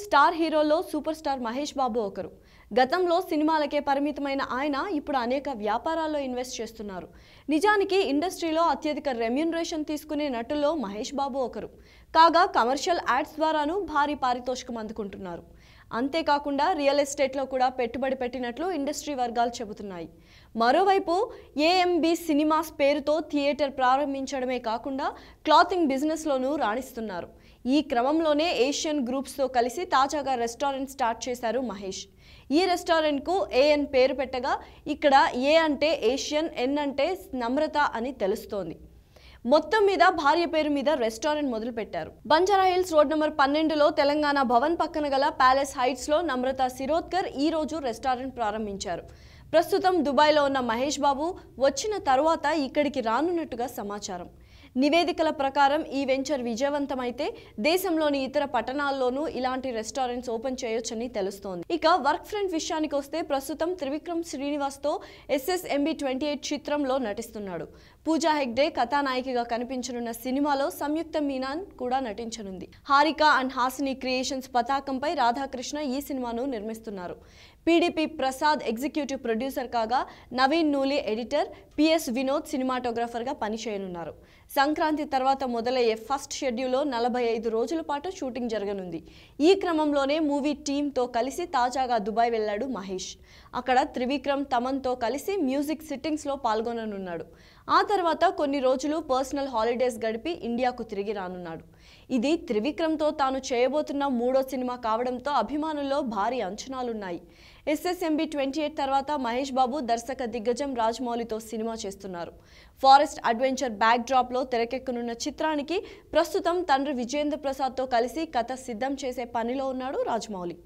Bollywood star హీరోల్లో super star Mahesh Babu ఒకరు గతంలో సినిమాలకే పరిమితమైన ఆయన ఇప్పుడు అనేక వ్యాపారాల్లో ఇన్వెస్ట్ చేస్తున్నారు నిజానికి ఇండస్ట్రీలో అత్యధిక రెమ్యునరేషన్ తీసుకునే నటుల్లో మహేష్ బాబు ఒకరు కాగా కమర్షియల్ యాడ్స్ ద్వారాను భారీ పారితోషికం అందుకుంటున్నారు అంతేకాకుండా రియల్ ఎస్టేట్లో కూడా పెట్టుబడి పెట్టినట్లు ఇండస్ట్రీ వర్గాలు చెబుతున్నాయి మరోవైపు ఏఎంబి సినిమాస్ పేరుతో థియేటర్ ప్రారంభించడమే కాకుండా క్లాతింగ్ బిజినెస్లోనూ రాణిస్తున్నారు ఈ క్రమంలోనే ఏషియన్ గ్రూప్స్తో కలిసి తాజాగా రెస్టారెంట్ స్టార్ట్ చేశారు మహేష్ ఈ రెస్టారెంట్కు ఏఎన్ పేరు పెట్టగా ఇక్కడ ఏ అంటే ఏషియన్ ఎన్ అంటే నమ్రత అని తెలుస్తోంది మొత్తం మీద భార్య పేరు మీద రెస్టారెంట్ మొదలు పెట్టారు బంజారా హిల్స్ రోడ్ నెంబర్ పన్నెండులో తెలంగాణ భవన్ పక్కన గల ప్యాలెస్ హైట్స్ లో నమ్రత సిరోద్కర్ ఈ రోజు రెస్టారెంట్ ప్రారంభించారు ప్రస్తుతం దుబాయ్లో ఉన్న మహేష్ బాబు వచ్చిన తర్వాత ఇక్కడికి రానున్నట్టుగా సమాచారం నివేదికల ప్రకారం ఈ వెంచర్ విజయవంతమైతే దేశంలోని ఇతర పట్టణాల్లోనూ ఇలాంటి రెస్టారెంట్స్ ఓపెన్ చేయొచ్చని తెలుస్తోంది ఇక వర్క్ ఫ్రంట్ విషయానికి వస్తే ప్రస్తుతం త్రివిక్రమ్ శ్రీనివాస్తో ఎస్ఎస్ఎంబి ట్వంటీ ఎయిట్ చిత్రంలో నటిస్తున్నాడు పూజా హెగ్డే కథానాయికగా కనిపించనున్న సినిమాలో సంయుక్త మీనాన్ కూడా నటించనుంది హారిక అండ్ హాసిని క్రియేషన్స్ పతాకంపై రాధాకృష్ణ ఈ సినిమాను నిర్మిస్తున్నారు పీడీపీ ప్రసాద్ ఎగ్జిక్యూటివ్ ప్రొడ్యూసర్ కాగా నవీన్ నూలి ఎడిటర్ పిఎస్ వినోద్ సినిమాటోగ్రాఫర్గా పనిచేయనున్నారు సంక్రాంతి తర్వాత మొదలయ్యే ఫస్ట్ షెడ్యూల్లో నలభై ఐదు రోజుల పాటు షూటింగ్ జరగనుంది ఈ క్రమంలోనే మూవీ టీంతో కలిసి తాజాగా దుబాయ్ వెళ్ళాడు మహేష్ అక్కడ త్రివిక్రమ్ తమన్తో కలిసి మ్యూజిక్ సిట్టింగ్స్లో పాల్గొననున్నాడు ఆ తర్వాత కొన్ని రోజులు పర్సనల్ హాలిడేస్ గడిపి ఇండియాకు తిరిగి రానున్నాడు ఇది త్రివిక్రమ్తో తాను చేయబోతున్న మూడో సినిమా కావడంతో అభిమానుల్లో భారీ అంచనాలున్నాయి ఎస్ఎస్ఎంబి ట్వంటీ ఎయిట్ తర్వాత మహేష్ బాబు దర్శక దిగ్గజం రాజమౌళితో సినిమా చేస్తున్నారు ఫారెస్ట్ అడ్వెంచర్ బ్యాక్ డ్రాప్లో తెరకెక్కనున్న చిత్రానికి ప్రస్తుతం తండ్రి విజేంద్ర ప్రసాద్తో కలిసి కథ సిద్ధం చేసే పనిలో ఉన్నాడు రాజమౌళి